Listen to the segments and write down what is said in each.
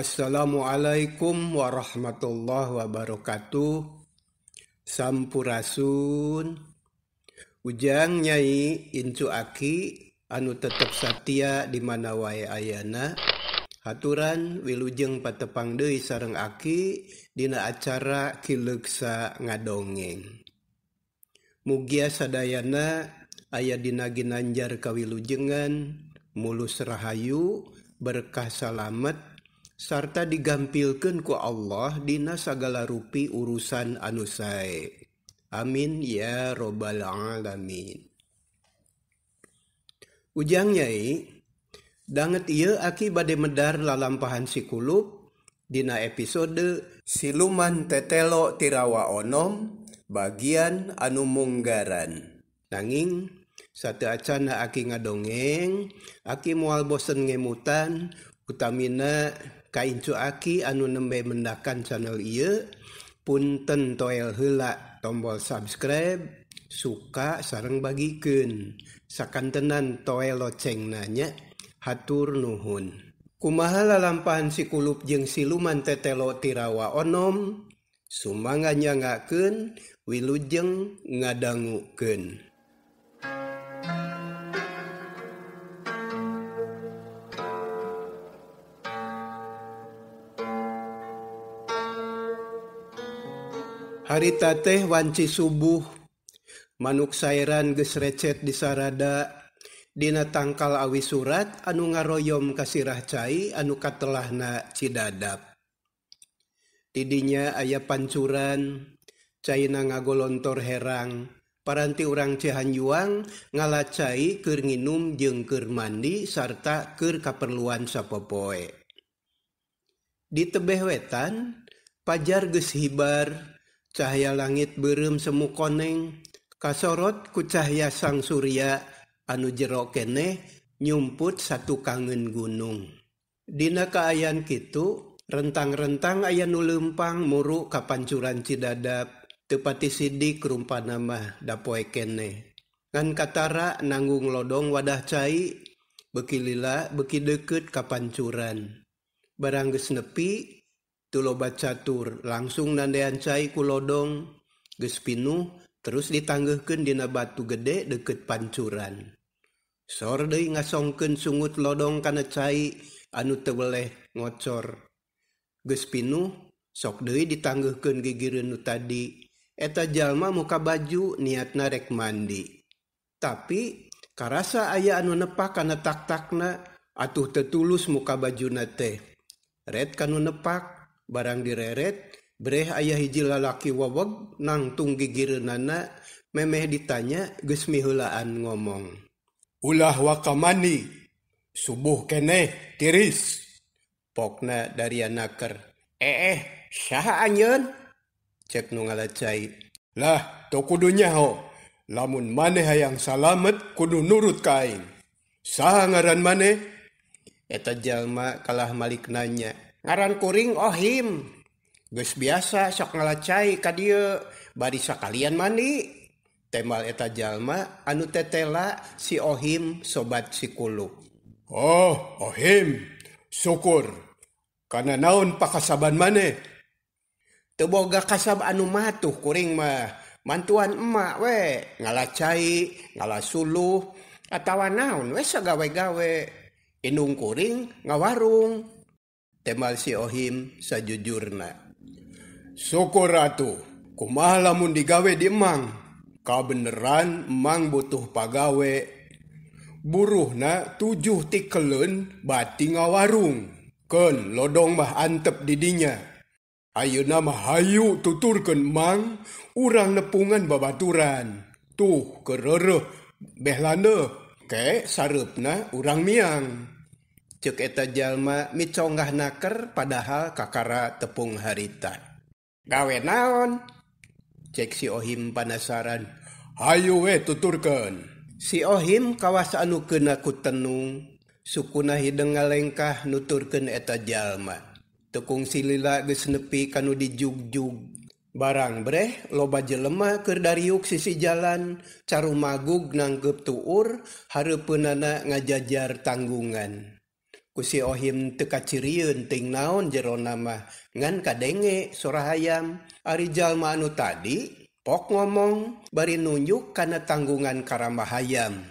Assalamualaikum warahmatullah wabarakatuhsuraun ujangnyai Incu Aki anu tetap Satya di mana way Ayana haturan Wiujeng Patepang Dewi sareng Aki Dina acara kiluksa ngadongeng Mugia Sadayana ayahdina Ginanjar Kawilujenngan mulus Rahayu berkaslamamet sarta digaampilkanku Allah Dinasagala rui urusan anusai Amin ya robbal alamin ujangnyai banget ia aki badai medar la lampahan sikulub Dina episode silumantetelo tirawa onom bagian anu mugararan tanging sate Ac akia dongeng aki mualbon ngeutan utamina dan Kaincu aki anu nembe mendakan channel iye, Punten toel helak tombol subscribe, suka sarang bagiken, Sakan tenan toe loceng nanya hatur nuhun. Kumahala lampahan sikulub jeng si luman tetelo tirawa onom, summannya ngaken wiujeng ngadangguken. mariita teh waci subuh manuksayran ges recet dis sarada Dina tangka Awi Surat anu ngaroyo Karah Cai anuuka telahlahna Ciidadb didinya ayah pancuran Chinaina ngagolontor herang paranti orang cehanyuang ngalacaiker minum jengker mandi Sarta Ker kaperluan sappopoe di tebeh wetan Pajar ge hibar dan cahaya langit bem semu koneng kasorot kucahyya sangang Surya anu jerokeneh nyumput satu kanggen gunung Dina keayaan gitu rentang-rentang ayah nulempang muruk kapancuran Cidadab tepati Sidi kerumpah nama dapoe kene ngan katara nanggung lodong wadah cair bekilila beki deket kapancuran barangges nepi dan lobat catur langsung nandean cair ku lodong Gespinu terus ditanguhkendina nabatu gede deket pancuran sodoi ngasongken sungut lodong karena cair anu tebelleh ngocor Gespinu sokdoi ditangguken giggirnu tadi eta jalma muka baju niat narek mandi tapi karsa ayaah anu nepak karena tak-takna atuh teulus muka baju na red kanu nepak punya barang direret Brere ayaah hijj lalakiwabwab nangtung giggir nana meme ditanya Gesmi hulaan ngomong ulah wakamani subuh keeh tirispokna darianaker eh sy cek nu ngala caitlah to kudunya ho lamun manehhaang salamet kudu nurut kain sah ngaran maneh eta jalma kalah Malik nanya eh Narangkuring ohim guyss biasa sok ngalacai kadie barisa kalian mani temal eta jalma anu tetela siohim oh, sobat sikulu Oh oh syukur karena naun pak kasaban maneh Teboga kasaba-anutu kuring mah Mantuan emak we ngalacai ngalah suuh tawa naun weok gawei-gawe inung kuring nga warung. temal si Ohim sajujurna. Soko ratu, kumah lamun digawe di emang. Ka beneran emang butuh pagawe. Buruhna tujuh tikelun bati ngawarung. Ken lodong mah antep didinya. Ayo nama hayu tuturken emang urang nepungan babaturan. Tuh kerereh behlande ke sarepna urang miang. eta Jalma mi congah naker padahal kakara tepung harita Gawe naon cek siohim panasaran Ayu we tuturken Siohim kawasan anu ke naku tenung suku nahi ngalengkah nuturken eta jalma Tekung silila genepi kanu dijugjug barang breh loba jelemah ker dari yuk sisi jalan Caru magug naggep tuur Har penaana ngajajar tanggungan. punya si ohim teka ciriun ting naon jeronamah nganka dege surahaam arijal ma’u tadi Pok ngomong bari nunjuk kana tanggungan karamaam.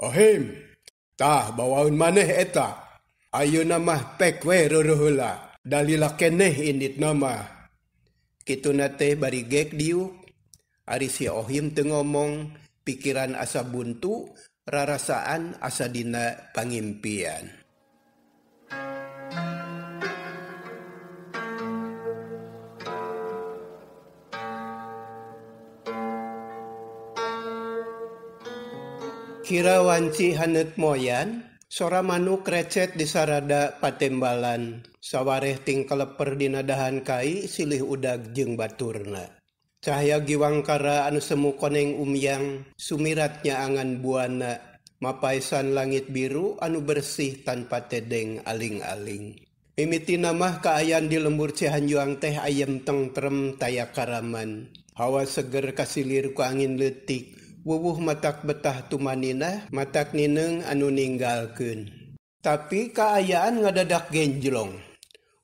Ohimtah bawaun maneh eta Ayu namah pek wela Dalila keeh initnamah Kitunate bari gek diu Ari si ohim te ngoomong pikiran asa buntu rarasaan asa dinapangimpian. Kira Waci Hanet moyan sora manuk krecet dis sarada patembalan sawwaehting kekleper din nadahan Kai silih Udag je Baturna cahaya Giwangkara anu semu koneng umyang Sumiratnya angan buana Maisan langit biru anu bersih tanpa tedeng aing-aling mimiti namamah keayaan di lembur cehan juang teh ayam teng-trem tayakaraman Hawa seger Ka lirukuka angin detik. matak betah tumaninina matak nineng anu ninggal kun. Ta kaayaan nga dadak genjlong.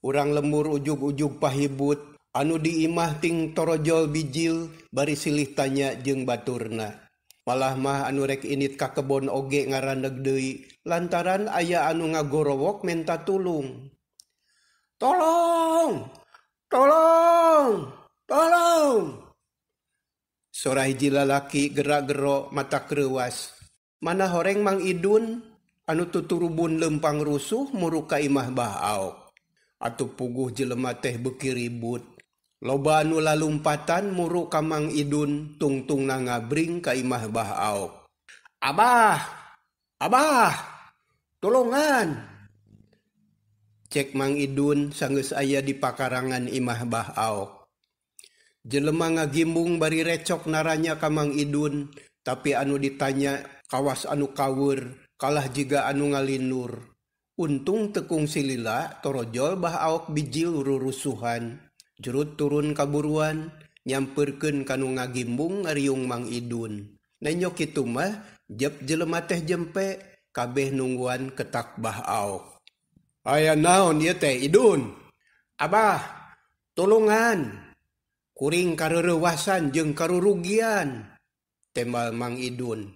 urang lemmur ug-ujug pahibut, anu diimah ting torool bijil bari silih tanya jeng Baturna. mallah mah anu rek init kakebon oge ngaraneggdewi Laaran aya anu nga gorowok menta tulung. Tolong! Tolong! Tolong! rai jilalaki gerak-gerok mata krewas mana horeng mang Iun anu tuturbun lempang rusuh muruk ka imah Bauk At puguh jelelma teh bekiriribu loba nuula lumpatan muruk kamang Idun tung-tung na ngabring ka imah Ba Abah Abah tolongan cek mangng Iun sangus ayah di pakarangan Imah Bauk Jeleman nga gimbung bari recok naranya kam Ma Idun, tapi anu ditanyakawas anu kawur kalah jika anu ngalinur. Untung tekkung silila torool Baaok biji rurusuhan jurut turun kaburuuan Nyamperkeun kanung nga gimbungngerryung mang Idun. Nenyoki mah jeb- jelema teh jempe kabeh nungguawan ketak Baauk. Ayah naon y te Iun Abah Tolongan? puring karrewasan je karu rugian tembal mang Iun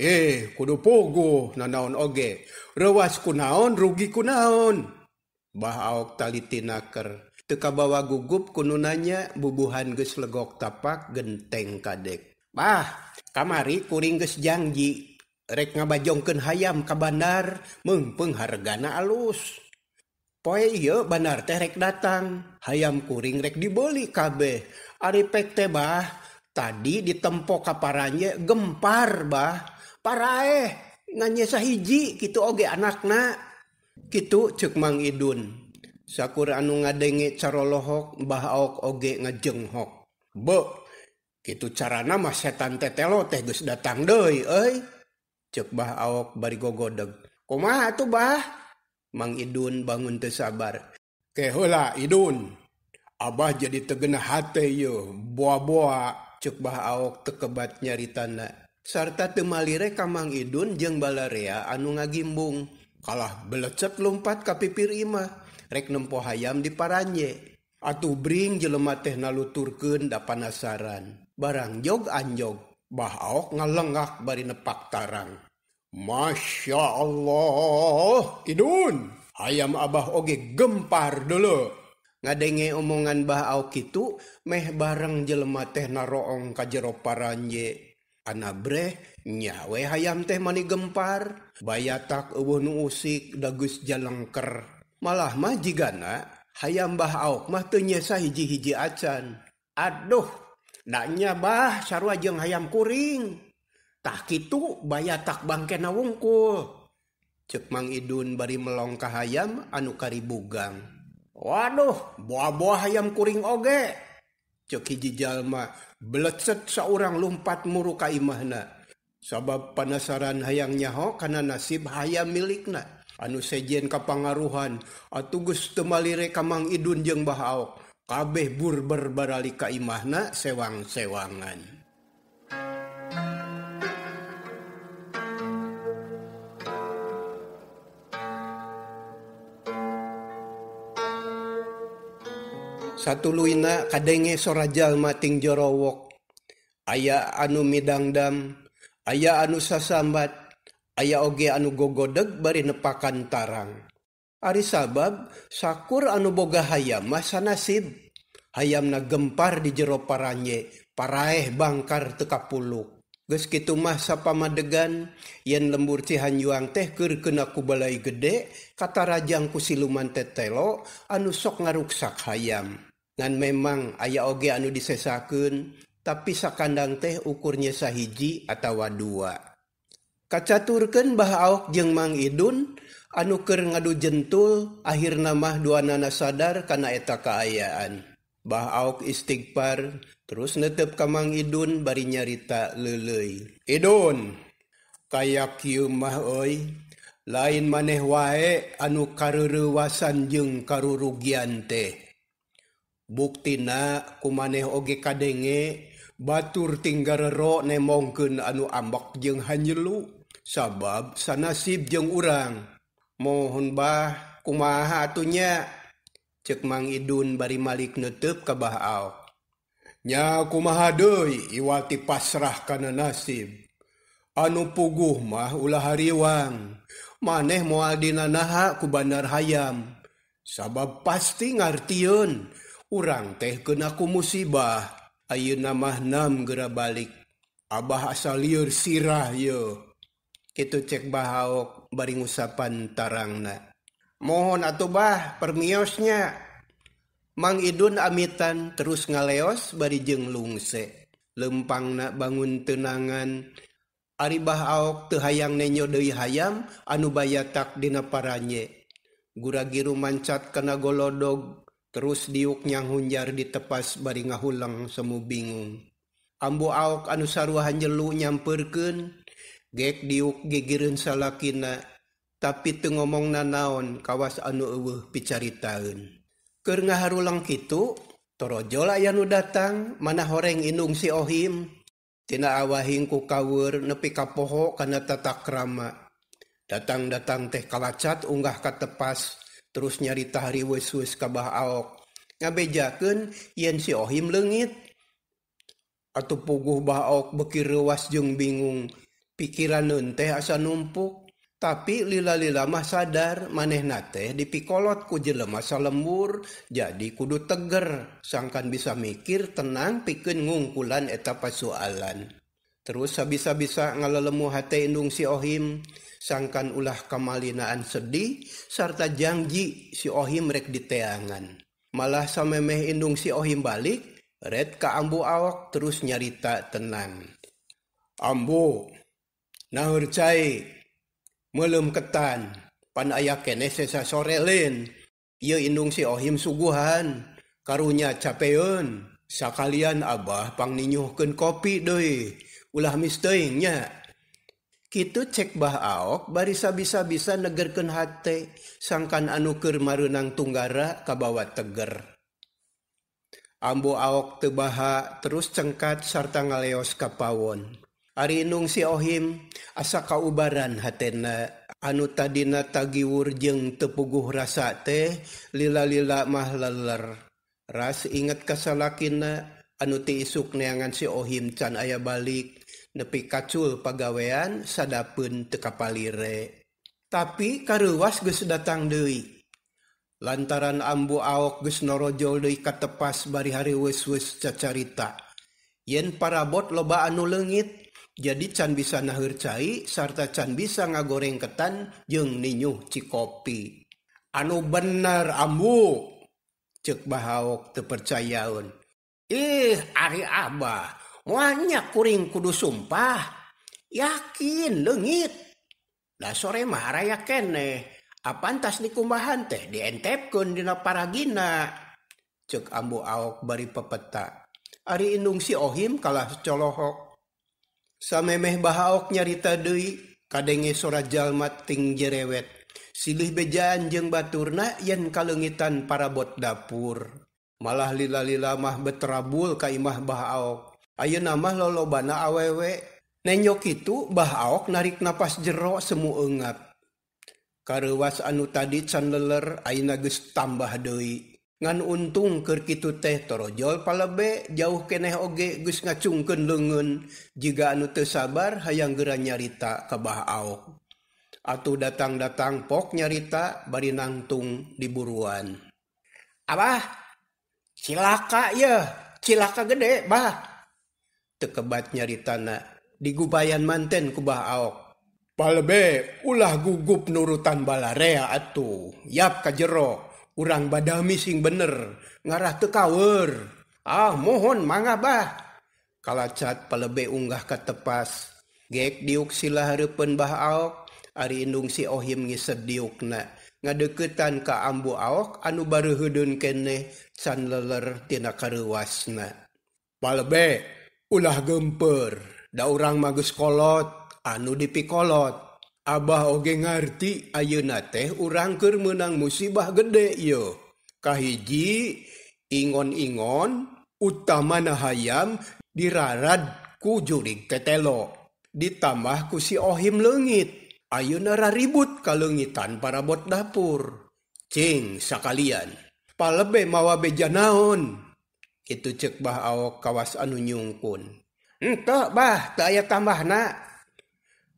eh kudu pugu nanaon oge ruawas kunaon rugi kunaon Baoktalitinaker teka bawa gugup kununanya bubuhan geuslegok tapak genteng kadek Bah kamari puring geus janji rek ngabajongken hayaam kabanar mepehargana alus iyo banar terek datang hayam kuring rek dibo kabeh Ari pektebah tadi diemppo kaparanye gempar bahh para eh nanyesaiji gitu oge anakaknya gitu cekmang Iunyakur anu ngadenge cara lohok ba okoge ngajenghok bo gitu cara nama setan tetelo teh datang doi oi cekbah aok bari go goddeg kom ma tuh bahh Ma Iun bangun tesabar Kehola Iun Abah jadi tegena hate yo buah-boa cekbaok tekebat nyariana Sarta temali rekaang Iun jeung baaria anu ngagimbung kalah beletsset lumppatt tapi pirima rekum po hayaam diparanye Atuh bring jelema tehna luturken ndak panasaran barang jog anjog Baok ngalengak bariinepak tarang. Masya Allah hidun ayaam abah oge gempar dulu ngadenge umungan Ba gitu Meh bareng jelma teh naroong kajjero paranje Anbre Nyawe hayam teh mani gempar bayya tak ubun usik dagus Jalengker malah maji gana hayaam Bauk mahtunya sahhijihiji acan Aduh nanya bah sarrwajeng ayam kuring. itu baya tak bangkena wgku cekmang Idun bari melongkah hayam anuk Kari bugang Waduh buah-boah ayam kuring oge cukijijallma beletset seorang lumpat murukaaimahna sabab panasaran hayangnyaho karena nasib hayaam milikna anu sejen kappanggaruhan Atgus Tealire kamang Idun jeng ok kabehbur berbarlikaimahna sewang sewangannya Sa Luna kage sorajal Mating jorowok aya anu midangdam, aya anusa sambat aya oge anu gogodeg bari nepakan tarang. Ari sabab sakur anu boga hayaam masa nasib, Hayam na gempar di jeroparanye, paraeh bangkar teka puluk. geski tumah sa pamadegan yen lembur cihan yuwang tehkur kenaku balaai gede kata Rajang kusi lumantetelo anus so ngaruksak hayaam. memang ayaah oge anu dissakun tapi sa kandang teh ukurnya sahiji atau wa dua kaca turken Ba aok jeng mang Iun anu Ker ngadu jentulhir namah dua nana sadar karena eta keayaan Bauk istighfar terus netep kamang Iun bari nyarita lelei Idon kayakkymah oi lain maneh wae anuukawasanjung karu rugian teh. bukktina ku maneh oge kadege, Baturting rok nem mongken anu ambok je hanjelu sabab sana nasib je urang mohon bah ku ma tunya cekmang Idun bari Malik nutup ke Ba Nya ku maadoy Iwati pasrah karena nasib Anu puguh mah uulahariwang maneh muadina naha kubanar hayaam Sabab pasti ngartiun, teh keku musibah ayyuunamahnam gera balik Abah asal liur sirah yo itu cek bahaok baring usapan tarangna mohon atau bahh per mioosnya mang Iun amitan terus ngaleos bari jeng lungsek lempang na bangun tenangan aribba aok tuh hayang nenyo De hayam anu bayya tak dinaparanye gura Giru mancat kena golodog Ter diuk nyang hunjar ditepas bar nga hulang semu bingung. Ambuaok anu saruhan jelu nyamperken gek diuk gegirun salana Ta te ngomong nanaon kawas anu wu picaritahun. Ker nga haulang kitu torojolak yau datang mana horeng inung si ohim Tina awaing ku kawur nepi ka poho kana tata kramaangang teh kalacat gah ka tepas, nya dihari weswis kabahaok ngabe jaken yen siohim lenggit At puguh baok bekir ruasjung bingung pikiran nun teh asa numpuk tapi lila-li lamamah sadar maneh nate dipikolot kuj lemas lembur jadi kudu teger sangkan bisa mikir tenang piken ngungkulaneta soalan. Ter hab bisa-bisa ngalemu hate inndung siohim sangkan ulah kammalinaan sedih sarta janji siohim rek diteangan. mallah sammeh inung siohim balik, Red kaambu awak terus nyarita tenang. Ambambu nahur ca Mullum ketan pan aya kene sesa sore lain. Yeu inung siohim suguhan, karunya capeun sakali abahpangninyuh ke kopi doi. misternya gitu cekbaha aok barisa bisa bisa negerken hate sangkan anukir marunang tunggarakabawa teger ambu aok tebaha terus cengkat sarta ngaleos kapawon Ariung siohim asa kaubaran hatena an tadidina taiwur jeng tepuguh rasa teh lila-lila mah leler ras inget kasalana anuti isukneangan siohim can aya balikku depi kaul pagawean saddapun tekaali lire tapi kar wass ge datang Dewi Laaran ambuaok Gus Norojo Dewi ka tepas bari-hari wiss-wes cacarita Yen para bot loba anu lenggit jadi can bisa nahhurcai sarta can bisa ngagoreng ketan je ninnyuh cicopi Anu bener ambambu cekbahaok kepercayaun Iih Ari Abah! banyak kuring kudu sumpah yakin lenggitlah sore marah ya kene apa tasnikku bahan teh dientepkundina paragina cek ambu aok bari pepeta Ari inndung si Ohim kalahcoloho Sam Meh bahaok nyarita Dewi kange sora jalmatting jerewet silih bejan je Batur na yen kalengitan para bot dapur malah lilalilamamah betrabul Kaimah bahaok Ayo na lolo bana awewek nenyo kitu Ba aok narik nafas jerok semua engat karuwas anu tadi Chanler ayinagus tambah dewi ngan untung kerktu teh torojo palabe jauh keneh ogegus ngacungken leun jika anu ter sabar hayang gera nyarita kebaha auk atau datang-datang pok nyarita bari nantung di buruanah silaka ya silaka gede bah kebatnya di tanah Digubayan manten kubaok Palebe ulah gugup nurutan balaareaa atuh Yaap ka jero urang badah mising bener ngarah te kawur Ah mohon manga bahkalacat pebe unggah ketepas gek diuksila hapen Ba auk Ari inndungsi ohim ngiep diukna ngadektan ka ambambu aok anu baru hudun keeh Chanleler Ti karwasna Palebe. gemper darang magus kolot anu dipikolot Abah ogengerti Ayuna teh urangker menang musibah gede y Kahiji ingon-ingon utama nah ayam di rarat kujuing ketelo ditambah kusi ohim lenggit Ayununararibut kal legitan para bot dapur Ching sakali palebe mawa beja naon. cekbaaok kawas anu nyungkuntukba ta aya tambah na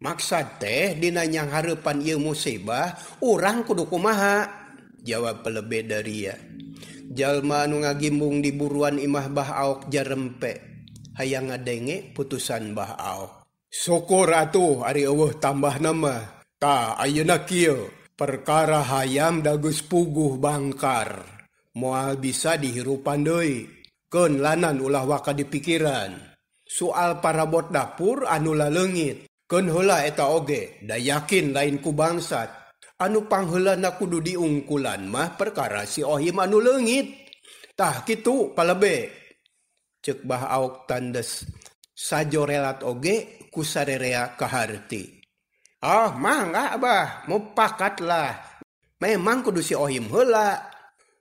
Maksa tehdinanyang harepan il musibah u kuduku maha jawablebe daria Jalma nu nga gimbung di buruan imah Baaok jaempek hayang ngadenge putusan Ba sokur atuh hari Allah tambah nama ta auna perkara hayam dagus puguh bangkar muaal bisa dihiruppan doi. lanan ulah waka dipikiran soal para bot dapur anulalennggitkenlaeta Oge dayakin lainku bangsat anupanghulan kudu diungkulan mah perkara si ohim anulengittah gitu palebe cekba auk tandes sajo relalat Oge kusarea keharti Oh ah, mah nggakba mupakatlah memang kudusi Ohhim helaa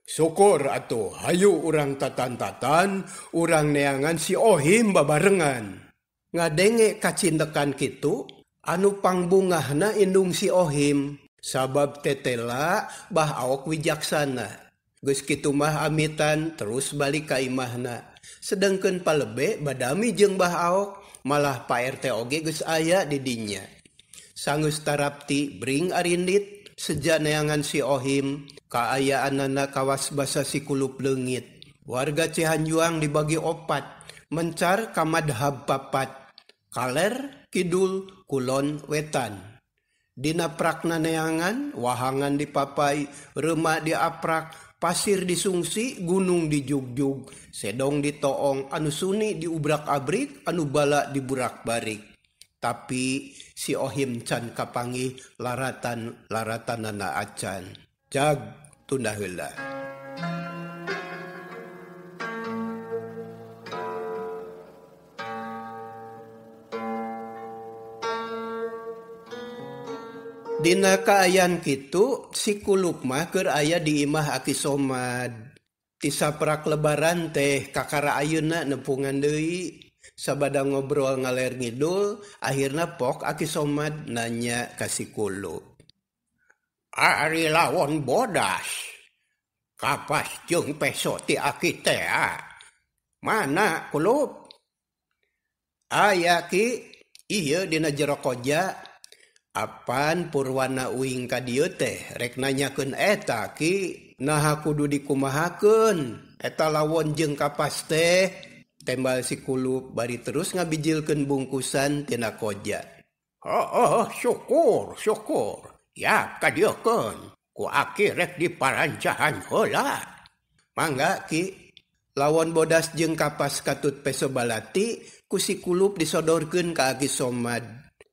syukur atau hayu orangrangtata-tatatan urang neangan siohim babangan ngadenge kacin dekan gitu anu pangbungahnandung siohim sababtetela Baok wijjakksana Guskimahamitan terus balik Kai mahna sedangken palebe badami jengbahaok malah payRTgegus aya didinya sanggutara rapti B bring arindita sejak neangan siohim Kaayaan Nanakawawas basaasikulublennggit warga Cehan juang dibagi opat mencar kamadhab papat kaller Kidul Kulon wetan Dina Prana neangan wahangan diapai Remak diaprak pasir dis Susi gunung di Jugjug Sedong di toong anusuni diubrak Abbri Anubala di Burakbari api siohim Chan kapangi laratan laratan nana acan ja tun Dikayan gitu si kulukmakr ayah diimah aki Somad tisa perak lebaran teh Kakara Ayuna nepungan Dewi yang Sabadadah ngobrol ngaler ngidul akhirnya po aki somad nanya kasihkulu Ari lawon bodas kapas pe mana klu A dina jero kojaan purwana uing kadiote regnanya kun etaki eh, naha kudu diumaahaken eta lawon jeng kapas teh? tembal siklub bari terus ngabijilken bungkusan Tina koja ho oh, oh, oh, syukur syukur ya kadiokon kukirek di perancahan Holla manggga Ki lawan bodas jeung kapas katut peso Balati kusikulub disodorken kaki somad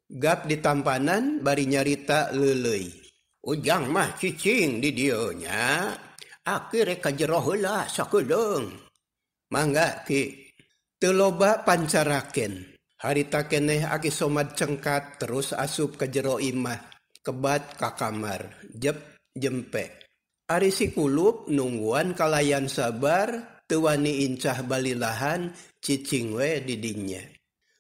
gap di tampanan bari nyarita leley ujang mah cucing di dionyakika jerolah soku dong mangga kik loba pancaraken hari tak keeh aki somad cengkat terus asup ke jero Imah kebat kakamar Jeep jemek Ari sikulub nungguan kalalayan sabar Tuwani Insah balilhan ccingwe didinnya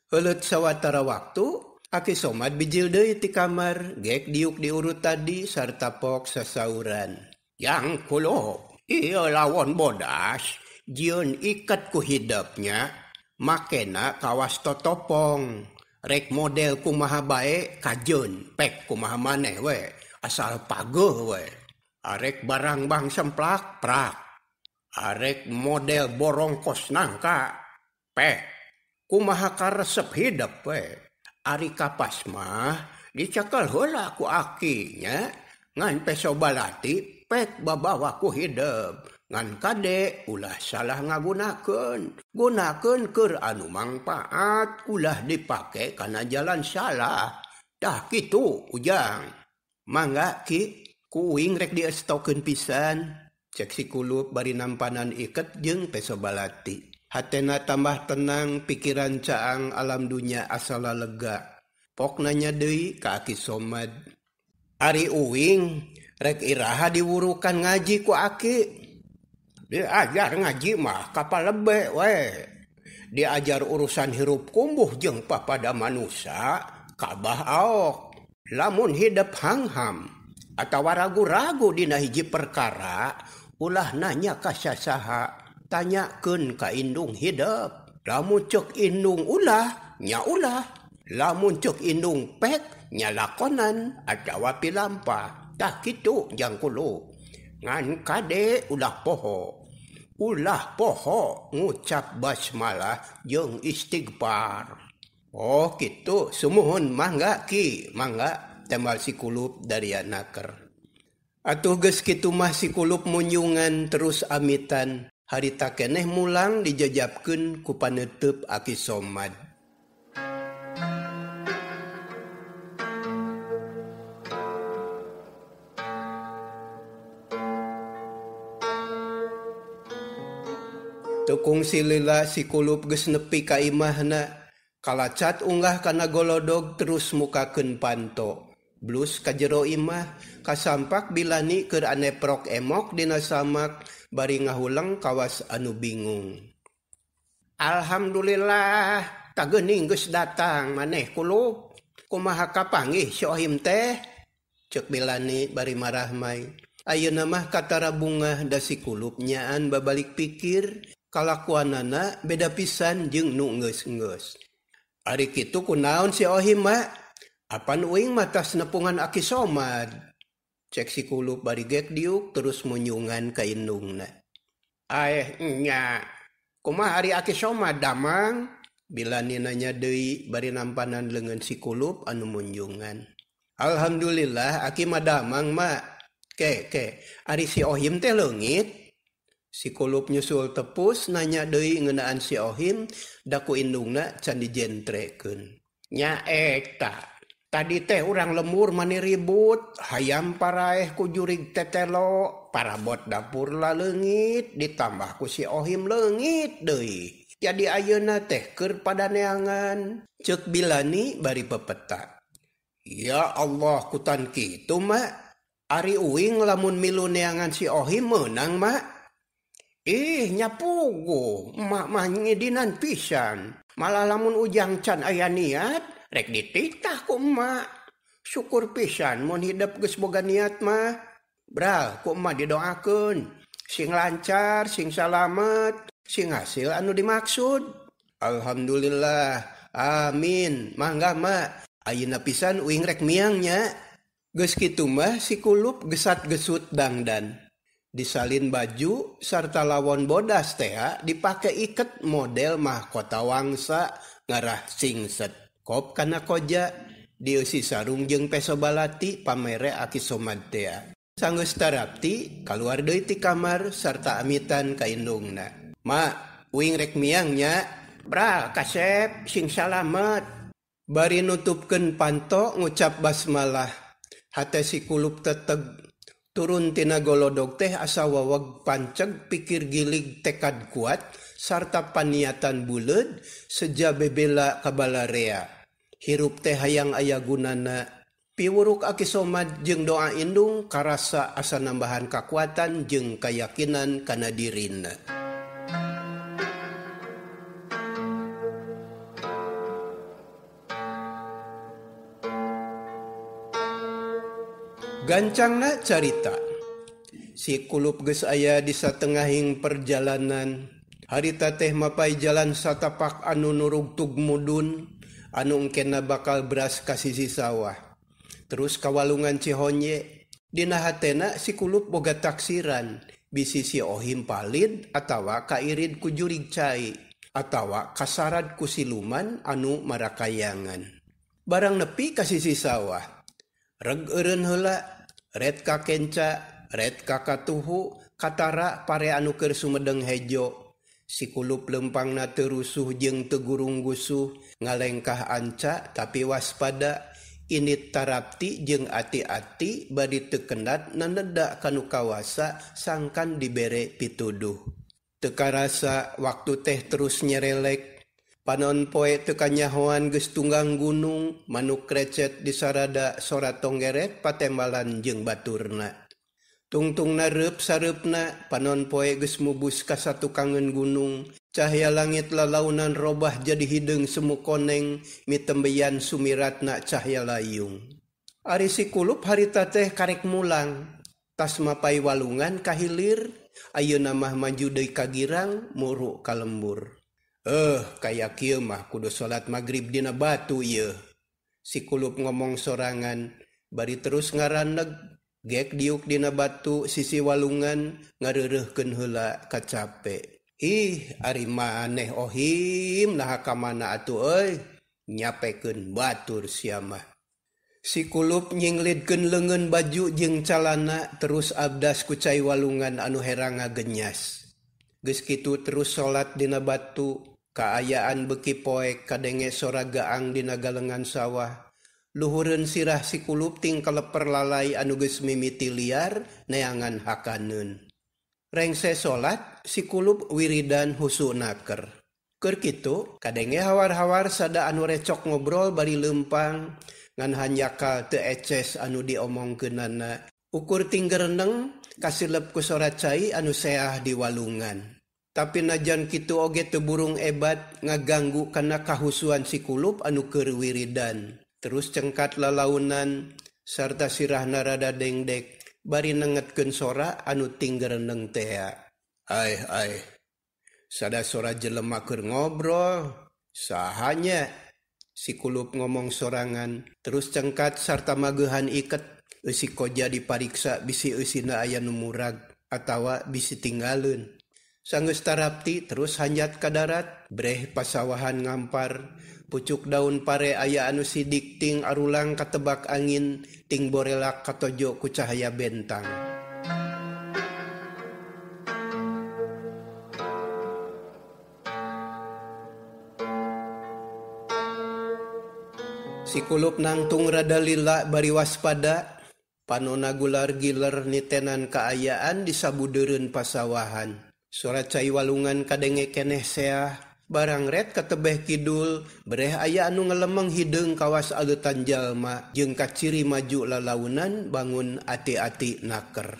hulut sawwatera waktu aki somad bijildeiti kamar gek diuk diurut tadi sartapok sesauran yang kulo yo lawan boddas jion ikat kuhibnya, Makeak kawawasta topongrek model ku ma baik kajjun pekku maewe asal pago we arek barangbang semplakprak arerek model borong kos nangka pek ku makar resep hidup we Ari kap pasma dicekel holaku akiinya nga peso balaati pek babawaku hidup. kadek ulah salah ngagunaken gunakan ke anu mangfaat ulah dipakai karena jalan salah dah gitu ujang mangga Ki kuingrek diastoken pisan ceksi kub bari nampanan iket je peso Balati hatena tambah tenang pikiran caang alam dunya asala legapokoknanya Dewi kaki somad Ari uwing rek Iha diwurkan ngaji kuakiku diajar ngaji mah kapal lebe we diajar urusan hirup kumbuh jeng papadamansa Kaba a lamun hidup hangham atau ragu-ragudinahiji perkara ulah nanya kasya sahaha tanyaken kandung hidup lamu cuk inung ulahnya ulah lamun cuk inndung pek nyalakonan ada wapi lampatah itu jangkulu ngankade ulah poho. lah pohok ngucap basmalah Jo istighfar Oh gitu semohun mangga Ki mangga tem si kulb dari anakker atuhges gitu masih klub munyungan terus amitan hari takkeneh Mulang dijajabkan kupan utup aki somdi kung silila si kulub ges nepi kai mahnakalacat gah kana goloddo terus mukaken pantoblus kaj jero imah ka sampak bilani ke ane prok emokdina samamak barii nga hulang kawas anu bingung Alhamdulillah kainggus datang maneh kulu kumaakapanggih soohim teh Cuk bilani bari marahmay Ayo namah katara bungah da si kulubnyaan babalik pikir, kaku nana beda pisan je nu ngeus-ngeus A ituku naon si Ohhima apa nuing matas nepungan aki somad cek siklub bari get diuk terus menyungan kandungnya kuma hari aki soang bila ninanya Dewi bari nampaan dengan sikulb anu munjungan Alhamdulillah akimah Damangmak keke Ari siohim te lenggit klub nysul tepus nanya Dewi ngenaan Siohim daku inndunga candigentrekennyaeta tadi teh lemur maniribut hayam para eh kujuring tetelo para bot dapur lalengit ditambahku siohimlengit Dewi jadi ayeuna tehker pada neangan cek bilani bari pepeta Iya Allah kutan Kima Ari Uwi nglamun milu neangan siohim menangmak, Iih nyapugumakmahnyidinanan pisan malalamun ujang can ayah niat regni titah kuma syukur pisan menghidap gesboga niat mah braal kuma didoakun sing lancar sing salat sing ngail anu dimaksud Alhamdulillah amin manggama Ayuna pisan uing rek miangnya geski tumah si kulub gesat gesut bangdan. di salin baju sarta lawan Bodasstea dipakai iket model mahkota Wasa ngarah singset kop karena koja disi sarung jeung peso Balati pamerek aki Somatea sangeststa rapti kal keluar deiti kamar serta mitan kandungna Ma wing rek miangnya braal kasep singsamet barii nutupken panto ngucap basmalah H sikulub teteg turuntinanagollodo teh asawawag panceng pikir giig tekad kuat sarta paniatan bulled seja bebela kabalara hirup teh hayang ayagunana piwurruk aki somad jeung doandung karsa asana nambahan kekuatan jeung Kaakinan kanadirina Hai gancang na carita Si klub ges ayaa Tening perjalanan Harita tehmaapai Jalan Satapak anu Nurug Tug mudhun Anukena bakal beras kasih si sawah Ter kawalungan Cihonye Dinaatena siklub boga taksiran Bisi ohim Palin Atawa kairin kujuring cai Atawa kasaran kusi luman anu marakayangan barang nepi kasih si sawah. la red kaca Red kaka tuhu katara Pa Anuker Sumedeng Hejo siklub lempang na rusuh jeng tegurung gusuh ngalengkah anca tapi waspada initarapti je hati-hati bad tekendatnanleddak kankawasa sangkan diberre pituduh tekar rasa waktu teh terus nyereleki Panonpoe Teanyahoan Ges tunggang Gunung, Manuk krecet disarada Sora Tonggeret patembalan Jeng Baturna. Ttungtung Narrup sarupna Panonpoe Gesmubus Ka1 Kangen gunung, Caahaya langitlah launan robah jadi hiddeng semu koneng Mit tembeyan Sumitna Caahyalayung. Arisiklub Har Tah karrik Mulang, Tas mapai Walungan Kahilir, Ayu nama Manjude Kagirang Muruk kalembur. eh kayak kia mah kudus salat magribdina Batu ye si klub ngomong sorangan bari terus ngarang gek diuk dina batu sisi walungan ngareruhken hula kacapek Iih arima aneh ohimlah kam mana tuh o nyapeken batur simah si kulub nyinglidkenun lengen baju jeng calana terus abdas kucai walungan anu heranga genyas geski itu terus salatdina battu Kaayaan beki poek kage sora gaang di naga lengan sawah, Luhurun sirah sikulub ting ke leper lalai anuges mimiti liar neangan hakanun. Rengse salat sikulub Wiridan husuunaker. Kerkitu kaenge hawar-hawarsada anu recok ngobrol ba lempang, ngan hanyanyakal teeces anu di omong genana. Ukurtingger nengkasi leku sora caai an seah di walungan. tapi najan kitu oge teburung ebat nga ganggu kanakahhuuhan si kulub anu kewiridan, Ter cengngka la launan, sarta sirah narada dengdek, barinenget keun sora anutingger neng teha. Ay ay Sada sora jelemakr ngobrol. sahanya Si kulub ngomong sorangan, terus cengkat sarta maguhan iket usi koja di pariksa bisi usina aya numag attawa bisi tingun. Sguusta rapti terus hanjat ka darat, Breh pasawahan gampar, pucuk daun pare ayaanu sidiktinging arulang katebak angin,tinging borela kaojjo ku chaya benttang. Sikuluk nangtungradala bariwapada, Panuna gular giler nitenan keayaan di Sabbuuruun Pasawahan. Soat cai walungan kadengekeneh seah, barang red ketebeh Kidul, bereh ayah anungelemmeg hiddeg kawas autan Jalma jeng kak ciri maju lalaunan bangun hati-ati naker.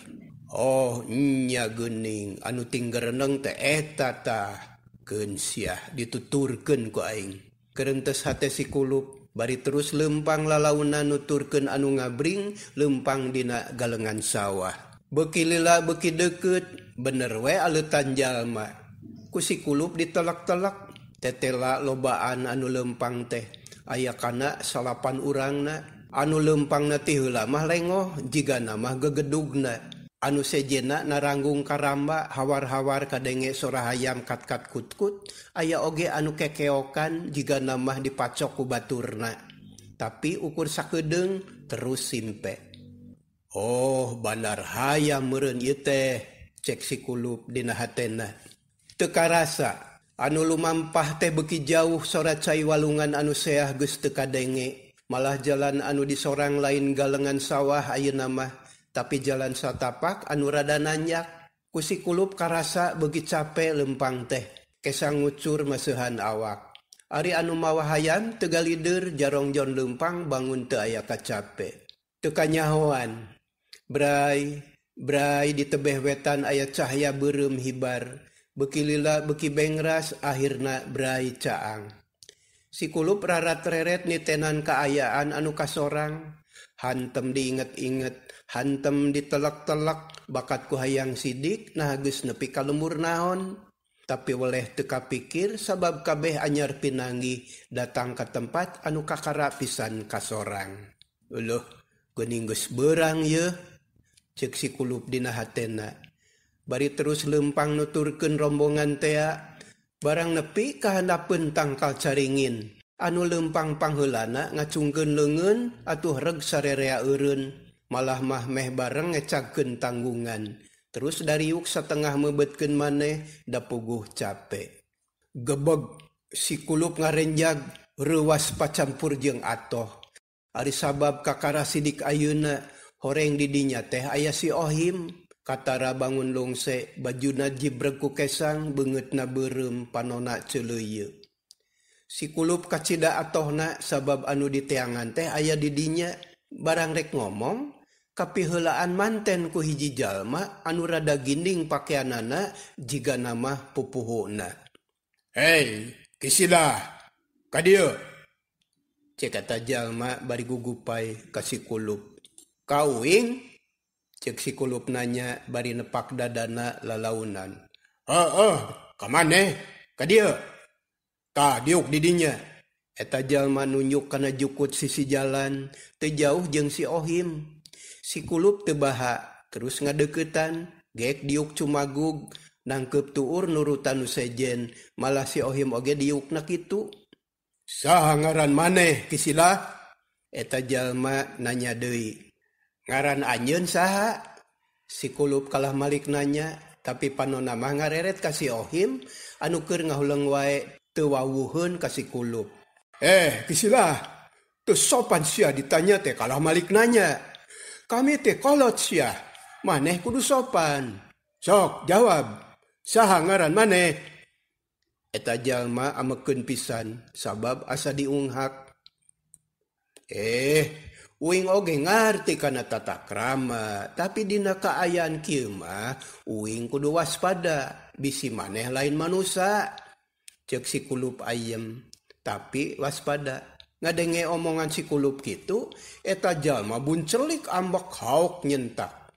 Oh nya geing anu tingneng tee eh, tata Ken siah dituturken koeing. Kerentes Hikulub, bari terus lempang lalaan nuturken anu ngabring lempang dina galengan sawah. Bekilila beki deket benerwe alutan Jalma kusi kulub ditelak-telak tetela lobaan anu lempang teh aya kan salapan urangna anu lempang natihuula mahlengo jika nama gegeddugna anu sejenak naranggung karamba hawar-hawar kage sora ayam kat-kat kutkut aya oge anu kekeokan jika namamah di pacok kubaturna tapi ukur sakdeng terus simpe. Oh Banar hayaya meun yute ceksi klub Dihatna Teka anu lumampah teh begi jauh sora caai walungan anu seahgus teka denge malah jalan anu di seorangrang lain galengan sawah Ayu namamah tapi jalan saat tapak anurada nanya kusi klub karasagi capek lempang teh Keang ngucur masuhan awak Ari anu mawahm tega leaderder Jarongjo Lumpang bangun teaya ka capek Tekaanyahoan. braai brai di tebeh wetan ayat cahaya burung hibar bekillah beki bengers akhirnya bra caang sikulub rarat-reret nitenan keayaan anu kassorang hantem diingget-ingget hantem di telak-telak bakatku hayang sidik nahgus nepi kalemmur naon tapi boleh teka pikir sabab kabeh anyar pinangi datang ke tempat anukakara pisan kasoranguh kuninggus beang y siklub dihatna Bari terus lempang nuturken rombongan tea barang nepi kehendapun takal caringin anu lempang panghuak ngacungken lengen atau reg sarerea uruun malah mahmeh bareng ngcagen tanggungan terus dari yuksatengah mebeken maneh da puguh capek Gebog si klub ngarejag ruas pacampur jeng atau Ari sabab kakara sidik auna, goreng didinya teh ayah si Ohhim katara bangun lungsek baju najjib berkukesang bangett na burum panonak celu siklub kada atau na sabab anu di teangan teh ayah didinya barang rek ngomong kapihhelaan manten ku hiji Jalma anu rada ginding pakaian anak jika nama pupuhona He kisilah kadio ce kata Jalma bari gugupa kasih kulb kauwing ceksiklub nanya bari nepak daana lalaan ke maneh dia tadi diuk didinya eta Jalma nunjuk karena cukupku sisi jalan tejauh jeng siohim siklub tebahak terus ngedeketan gek diuk cuma gu nangkep turur nurutan nu sejen malah siohimge diuk na gitu sahangaran maneh kisilah eta Jalma nanya Dewi anun sah sikulub kalah Maliknanya tapi pano nama ngareret kasih Ohhim anuuku ngaleng wawuhun kasihkulb ehilah tuh sopan si ditanya teh kalah Maliknanya kami tehkolot Sy maneh kudu sopan sok jawab Sy ngaran manehetajallma amekun pisan sabab asa diunghak eh oge ngerti karena tata krama tapi din ke ayaan kimah winging kudu waspada bisi maneh lain manusia ceksi klub ayam tapi waspada nggak denge omongan siklub gitu eta Jalma buncelik ambek hauk nyentak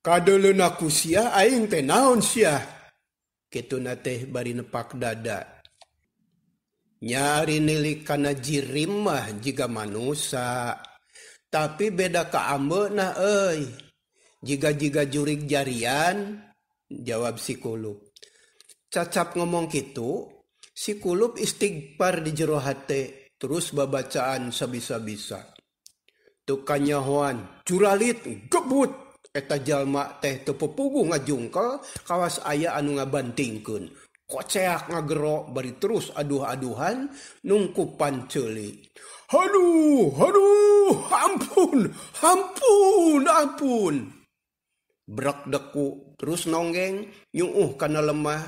kaku dada nyari nelik karena jirimah jika manusia tapi beda kembe nah jika juga jurik jarian jawab psikulub cacap ngomong gitu siklub istighbar di jerohati terus babacaan sebisa-bisa tukanyahoan curalit gebut etajallma teh tuh pepugung ngajungkelkawas ayah anu ngabantingkun. ceak ngagerok beri terus aduh-aduhan nungku pan celiuh ampunpunpun brak deku terus nongeng nyuh karena lemah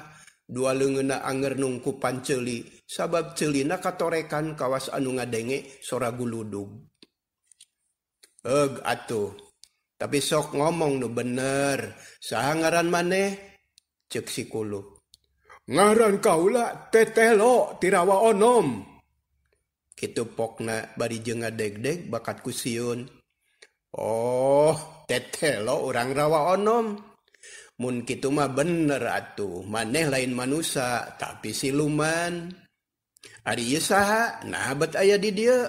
dua lengenak anger nungku pan celi sabab celina katorekan kawas anu ngadenge sora guludug atuh tapi sok ngomong bener sahangaran maneh ceksikolo ngaran kau la tetelo tirawa onom Ki pokna bari jenga degg-dek bakatku siun Ohtetelo orang rawa onom Mukimah bener atuh maneh lain man manusia tapi si luman Ariyaha na aba ayaah di dia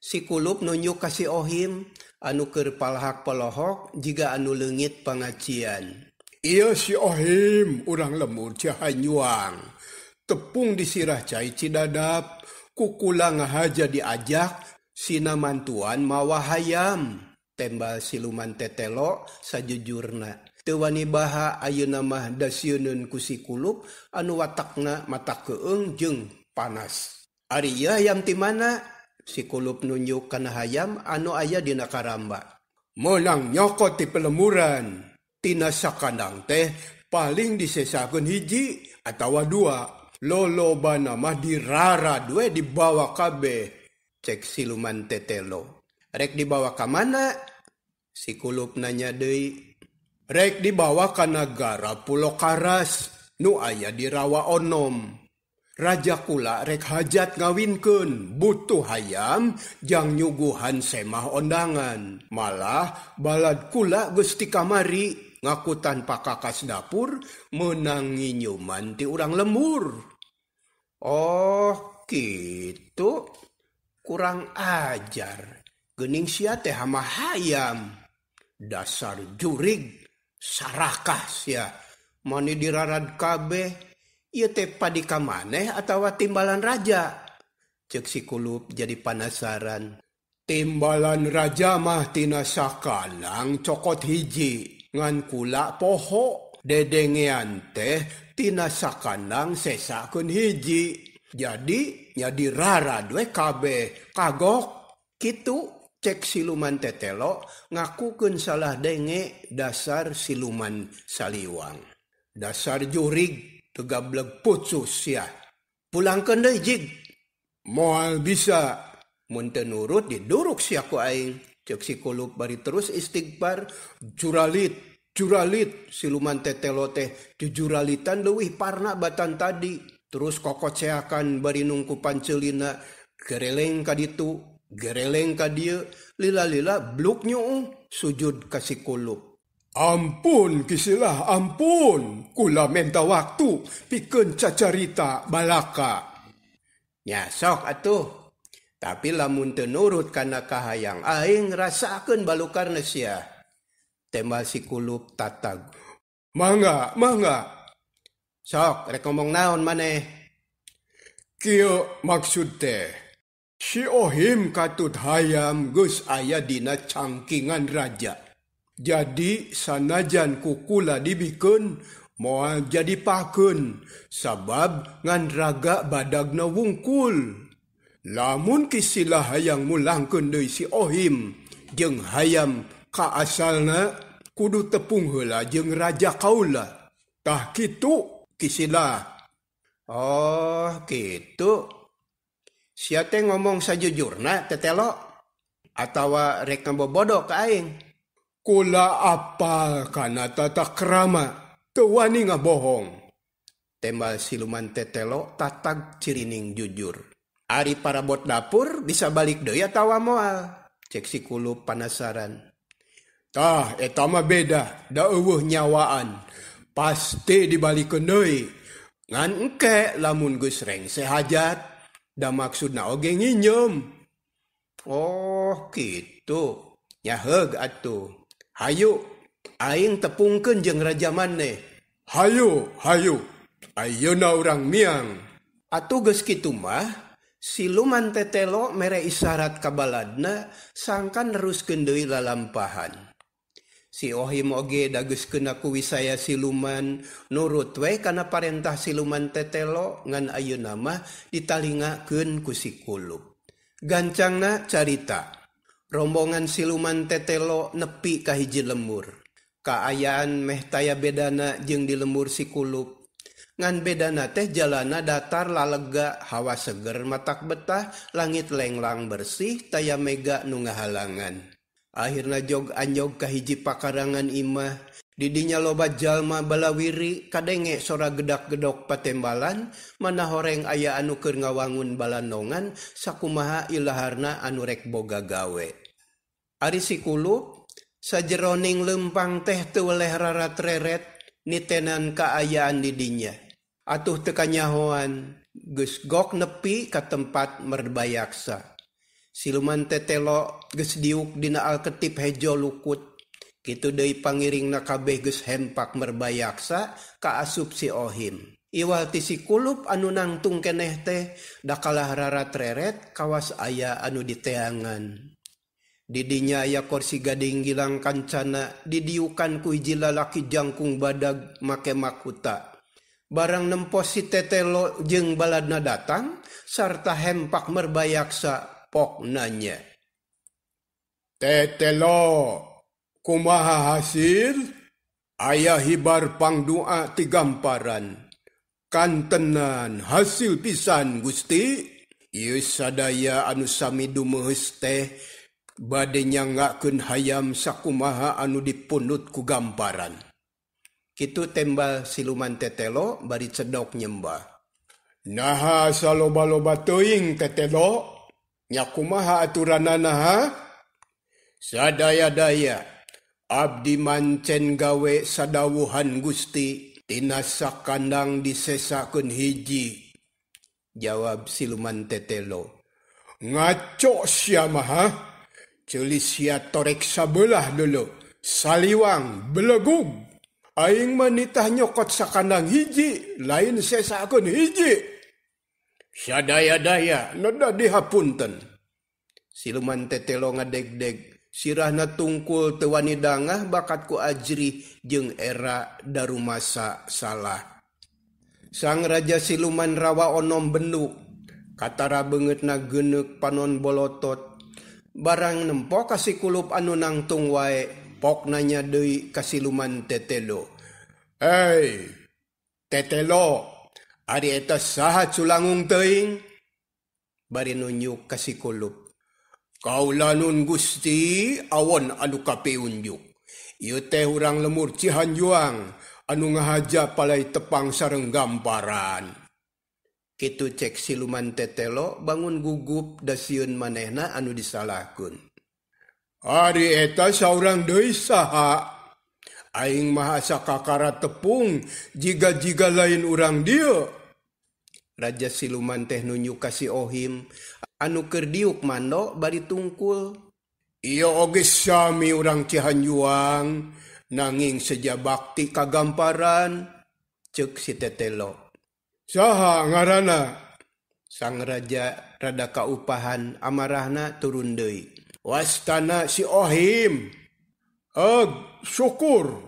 si kulub nunyu kasih ohim anu kerpal hakkpoloohok jika anulengit pengacian, I siohim urang lemmur cahayuang tepung di sirah ca Ci Dab kuku ngahaja diajak Sinaman Tuan mawa Hayam tembal silumantetelo sajujurna Tuwani Ba Ayunamahda siun kusikulub anu Wa takna mata keegjeng panas Arya yang dimana Siklub nunjuk karena ayam anu ayah di karamba Mulang nyokoti pelemuran. nas kandang teh paling disesaakan hiji atautawa dua lolo banamahdi Rara du dibawa Keh cek silumantetelorek dibawa ke mana sikulluk nanya Deirek dibawa Kan nagara Pulo Karas Nu ayah di Rawa onom Rajakularek hajat ngawin Ku butuh ayamjang nyuguhan semah ondangan malah balad kula Gui Kamari I utan Pakkakkhas dapur menangi nyuman diurang lemur Oh kita kurang ajar Gening Site hamahayam dasar jurig sarah khas ya maudiraran Keh te pad kam maneh atautbalan raja ceksiklub jadi panasaran tibalan raja mahtinaakanang cokot hiji ya ku pohok dedege an teh Tiakandang sesakun hiji jadi jadi Rara du KB kagok gitu cek silumantetelo ngakukun salah denge dasar siluman salliwang dasar jurigtegableg put susah pulang keji maal bisa Munten nurt diduruk siku Aingku Toksikolog bari terus istighfar juralit, juralit siluman tetelote teh di juralitan parna batan tadi. Terus kokoceakan bari nungku pancelina gereleng kaditu, gereleng kadia, lila-lila bluknyu sujud kasikolog. Ampun kisilah ampun kula menta waktu piken cacarita balaka. Nyasok atuh tapi lamunurut karenakah hayang aying rasaken balukanessia Te sikulub ta manga manga sok rekomong naon maneh Ky maksud Syohim katut hayam Gus ayah dina cangkingan raja jadi sanajan kukula dibikun mo jadi pakun sabab nganraga badakgna wunggkul. Lamun kisilah hayang mulangkeun deui si Ohim jeung hayam ka asalna kudu tepung hula jeng raja kaula. Tah kitu kisilah. Oh, kitu. Sia teh ngomong sajujurna tetelo atawa rek bobodo ka aing. Kula apal kana tata krama teu wani ngabohong. Tembal siluman tetelo tatag cirining jujur. para bot dapur bisa balik doa tawa ma ceksikulu panasarantah beda dah nyawaan pasti dibalik kendoi ngankek lamungusreng se hajat dan maksud nage ngiyo Oh gitunya atuh hayyu Aing tepungken jeng ja maneh Halyu hayyu Ayo na orang miang atuh geskimah Silumantetelo mere isyarat kaadna sangkanrus keduwi la lampahan Siohim moge dagus kenaku wisaya Siluman nurut wa karena parentah silumantetelo ngan ayu nama ditalinga keun kusikulub gancang na carita rombongan silumantetelo nepikahhiji lemur Kaayaan meh taya bedana jeung di lemur sikulub, bedana teh jalana datar la lega hawa seger matak betah langit lenglang bersih taya mega nunga halangan akhirnya jog-anjogkah hiji pakrangan Imah didinya lobat jalma balawiri kage sora geak-gedok patembalan mana horeng aya anuker ngawangun bala nongan sakkuumaha ilahharna anuk boga gawe Ari sikulusajroning lempang teh teleh rara-reret nitenan keayaan didinya. Atuh tekanyahoan gesgok nepi ke tempat merbayaksa Sillumantetelo ges diukdina Al ketip hejolukut gitu De paniring nakabbeges hempak merbayaksa ka asupsi ohim Iwatisi kulub anu nangtungkenehte da kalah rarareret kawas aya anu di teangan Didnya aya korsi gading gilang kancana didiukan ku ij lalakijangkung badak makemakuta. barang nem pos sitetelo jeung baladna datang sarta hempak merbayaksa poknanyatetelo kumaha hasir ayaah hibar pangdua tiran kantenan hasil pisan Gusti y sada anu Samami du huste badnya nggak kun hayam sak kumaha anu dipunut kugambaran Kitu temba siluman tetelo bari cedok nyembah. Naha saloba-loba teuing tetelo, nyakumaha aturananaha? Sadaya-daya, abdi mancen gawe sadawuhan gusti, tina kandang disesakun hiji. Jawab siluman tetelo. Ngaco siamaha, celis sia torek sabelah dulu, saliwang, belegug. wanita nyokot sakkan hijji lain sesa akuji syaa noda di Hapunten silumantetelo ngadek-dekg sirahna tungkul Tuwandanggah bakatku ajri jeung era da salah sang raja siluman Rawa Onom Bennu katara bangett nagenuk panon bolotot barang nempo kasih klub anunang tung wae Po nanya Dewi kasih lumantetelolo saatlang te kasih kau guststi awon a kappi unjuk yute hurang lemur cihan juang anu ngahaja palaai tepang sareng gambarran Ki cek si luman tetelo bangun gugup da siun manehna anu disalaun Arieta Doia Aing ma kakara tepung jika-jiga lain urang di Raja siluman teh nunyu kasih ohim anuker diuk manok bari tungkul Iyo oggesami urang cihanyuang nanging seja bakti kagamran cekksitetelo saha ngaana sang raja radaka upahan amarahna turun Dei Wastana siohim syukur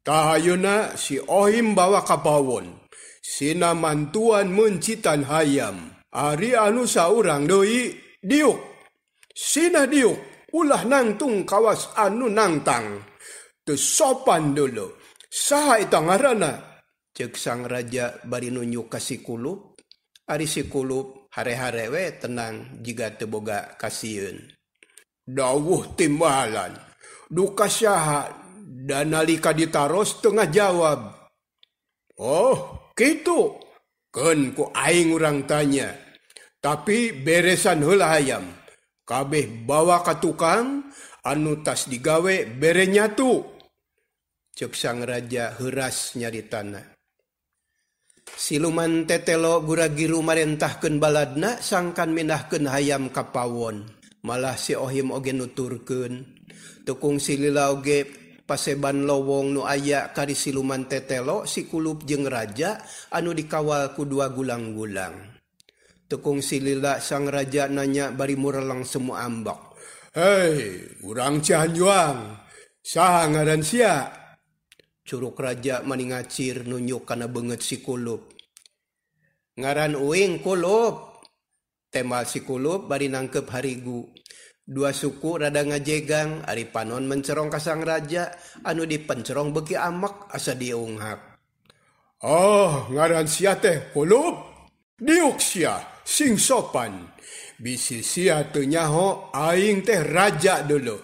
tahauna siohim bawa kapahwon Sinaantan Mucitan hayam Ari Anusa orang Doi diuk Sina diuk ulah nantung kawas anu naantang Tu sopan dulu Saang ngaana ceksang ja Bar nunyu kasihkulu Ari sikulub hare-harewe tenang juga teboga kasihun. dawuh tibalan duka syhat danalika diaroostengah jawab Oh ke Kenku aing orang tanya tapi beresan hula ayam kabeh bawa ka tukang anutas digawei berenya tuh cukupang ja herrasnya di tanah silumantetelo guragi rumah renttahken baladna sangkan minnahken hayam kappawon. ah sihim ogenuturken tukung sililage Paseban lowwong nu aya kaisi lumantetelo sikulb je raja anu di kawalku dua gulang-gulang Teung silila sang ja nanya bari murelang semua ambok He kurang cahan juang ngaran siap Curug Raja maning ngacir nunjuk karena banget si kulb ngaran uing kulb maha sikulub bari nangkep harigu dua suku rada ngajegang Ari Panon meserong Kaang raja anu dipencerong beki amak asa diunghak Oh ngaransia tehkulb diuksia sing sopan bisi sinyaho Aing teh Raraja dulu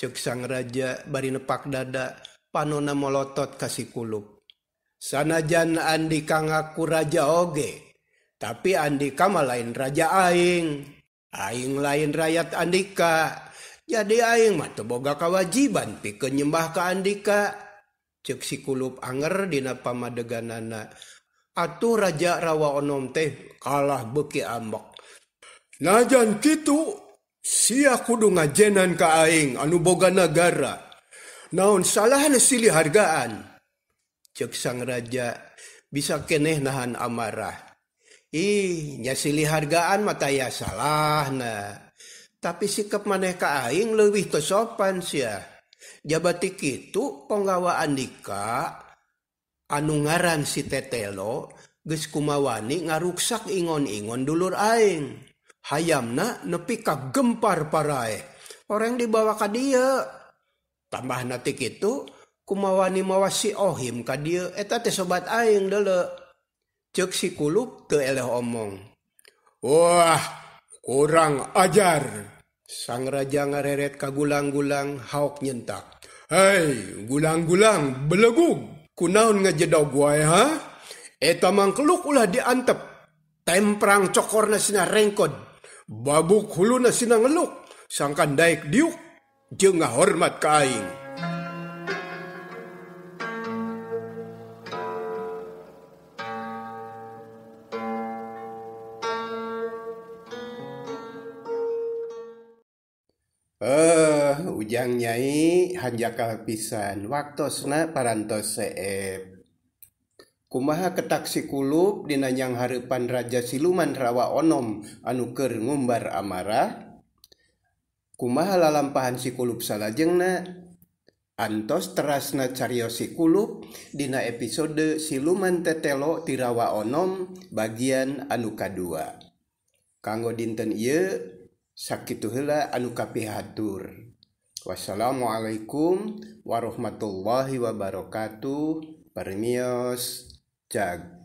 Cuang ja barii nepak dada panona melotot kasihkulub sanajanan di Kagaku raja Oge tapi Andika mal lain raja Aing Aing lain raat Andika jadi aing mata boga kawajiban pi keyembahkan Andika ceksikulub anerdina pamadeganana Atuh raja Rawa onom teh kalah buki amokjan siap kudu ngajenan kaing anu boga negara naun salah isili hargagaan ceksang raja bisa keeh nahan amarah. ihnyas lihargaan mataya salahna tapi sikap manka aing luwih to sopan si jabatik itu pengawaan dika anu ngaran sitetelo ges kumawani ngaruksak ingon-ingon dulu aing hayamna nepikak gempar para eh orang dibawa ka dia tambah natik itu kumawani mawa si ohim ka dia eteta sobat aing dulu eh kuluk ke omong Wah kurang ajar S raja ngareret ka gulang-gulang hauk nyentak Hai gulang-gulang beleguk kunaun nga jeda buahamang keluk ulah diantep temrang cokornaar rengko babuk hulu naangngeluk sangkan Daik diuk je nga hormat kaing. eh ujangnyai hanjakahhabisan waktuktosna paranto Cf kumaha ketaksikulub Dinya Harpan Raja Siluman Rawa Onom anuker ngumbar amarah kumahala lampahan siklub salajengna Antos terasna Caryo sikulub Dina episode silumantetelo Tiwa onom bagian anuka 2 kanggo dinten yuk untuk sakit hela anu kapihatur wassalamualaikum warahmatullahi wabarakatuh permios jag